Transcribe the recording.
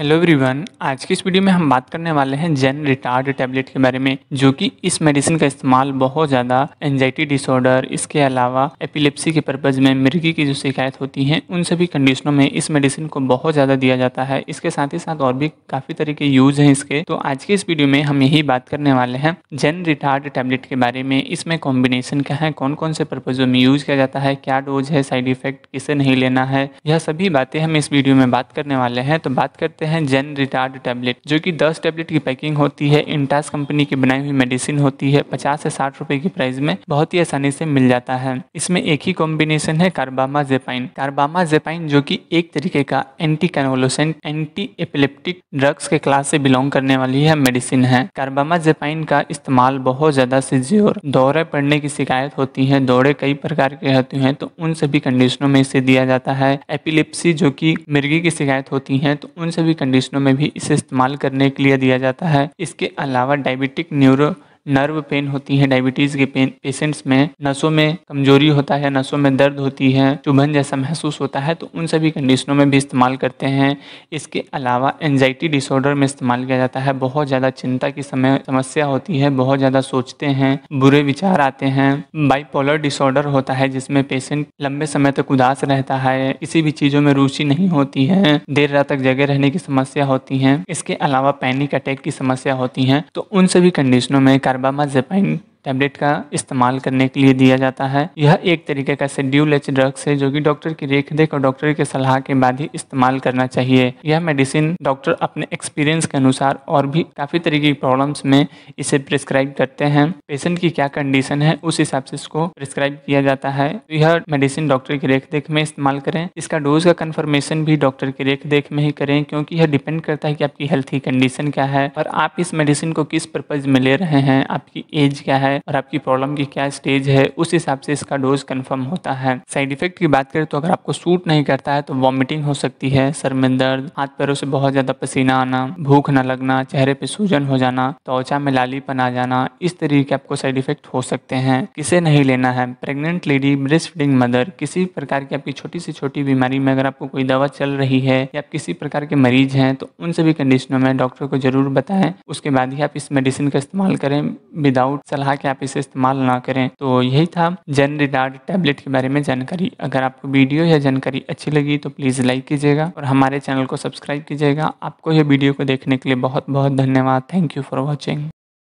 hello everyone आज की इस वीडियो में हम बात करने वाले हैं जेन रिटार्ड टैबलेट के बारे में जो कि इस मेडिसिन का इस्तेमाल बहुत ज़्यादा एंजाइटी डिसऑर्डर इसके अलावा एपिलेप्सी के पर्पज़ में मिर्गी की जो शिकायत होती है उन सभी कंडीशनों में इस मेडिसिन को बहुत ज़्यादा दिया जाता है इसके साथ ही साथ और भी काफ़ी तरह के यूज़ हैं इसके तो आज की इस वीडियो में हम यही बात करने वाले हैं जेन रिटार्ड टैबलेट के बारे में इसमें कॉम्बिनेशन क्या है कौन कौन से पर्पज़ों में यूज़ किया जाता है क्या डोज है साइड इफ़ेक्ट किसे नहीं लेना है यह सभी बातें हम इस वीडियो में बात करने वाले हैं तो बात करते हैं जेन रिटार्ड टैबलेट जो कि 10 टैबलेट की पैकिंग होती है इंटास कंपनी की बनाई हुई मेडिसिन होती है 50 से 60 रुपए की प्राइस में बहुत ही आसानी से मिल जाता है इसमें एक ही कॉम्बिनेशन है कार्बामा जेपाइन कार्बामा जेपाइन जो की एक तरीके का anti convulsant anti epileptic drugs के क्लास से बिलोंग करने वाली है मेडिसिन है कार्बामा जेपाइन का इस्तेमाल बहुत ज्यादा जोर दौरे पड़ने की शिकायत होती है दौरे कई प्रकार के होते हैं तो उन सभी कंडीशनों में इसे दिया जाता है एपिलिप्सी जो कि मिर्गी की शिकायत होती है तो उन सभी कंडीशनों में भी इसे इस्तेमाल करने के लिए दिया जाता है इसके अलावा डायबिटिक न्यूरो नर्व पेन होती है डायबिटीज़ के पेन पेशेंट्स में नसों में कमजोरी होता है नसों में दर्द होती है चुभन जैसा महसूस होता है तो उन सभी कंडीशनों में भी इस्तेमाल करते हैं इसके अलावा एनजाइटी डिसऑर्डर में इस्तेमाल किया जाता है बहुत ज़्यादा चिंता की समय समस्या होती है बहुत ज़्यादा सोचते हैं बुरे विचार आते हैं बाइपोलर डिसऑर्डर होता है जिसमें पेशेंट लंबे समय तक उदास रहता है किसी भी चीज़ों में रुचि नहीं होती है देर रात तक जगह रहने की समस्या होती है इसके अलावा पैनिक अटैक की समस्या होती है तो उन सभी कंडीशनों में कार्बन Bama Zeppelin टैबलेट का इस्तेमाल करने के लिए दिया जाता है यह एक तरीके का शेड्यूल एच ड्रग्स है जो कि डॉक्टर की देख और डॉक्टर के सलाह के बाद ही इस्तेमाल करना चाहिए यह मेडिसिन डॉक्टर अपने एक्सपीरियंस के अनुसार और भी काफ़ी तरीके की प्रॉब्लम्स में इसे प्रिस्क्राइब करते हैं पेशेंट की क्या कंडीशन है उस हिसाब से इसको प्रिस्क्राइब किया जाता है तो यह मेडिसिन डॉक्टर की रेख देख में इस्तेमाल करें इसका डोज का कन्फर्मेशन भी डॉक्टर की रेख देख में ही करें क्योंकि यह डिपेंड करता है कि आपकी हेल्थ की कंडीशन क्या है और आप इस मेडिसिन को किस परपज में ले रहे हैं आपकी एज क्या है है और आपकी प्रॉब्लम की क्या स्टेज है उस हिसाब से इसका डोज कन्फर्म होता है साइड इफेक्ट की बात करें तो अगर आपको सूट नहीं करता है तो वॉमिटिंग हो सकती है सर में दर्द हाथ पैरों से बहुत ज़्यादा पसीना आना भूख न लगना चेहरे पे सूजन हो जाना त्वचा में लालीपन आ जाना इस तरीके के आपको साइड इफेक्ट हो सकते हैं किसे नहीं लेना है pregnant lady breast feeding mother किसी प्रकार की आपकी छोटी से छोटी बीमारी में अगर आपको कोई दवा चल रही है या आप किसी प्रकार के मरीज हैं तो उन सभी कंडीशनों में डॉक्टर को जरूर बताएं उसके बाद ही आप इस मेडिसिन का इस्तेमाल करें विदाउट सलाह ताकि आप इसे इस्तेमाल ना करें तो यही था जन रिडार्ड टैबलेट के बारे में जानकारी अगर आपको वीडियो या जानकारी अच्छी लगी तो प्लीज़ लाइक कीजिएगा और हमारे चैनल को सब्सक्राइब कीजिएगा आपको यह वीडियो को देखने के लिए बहुत बहुत धन्यवाद थैंक यू फॉर वॉचिंग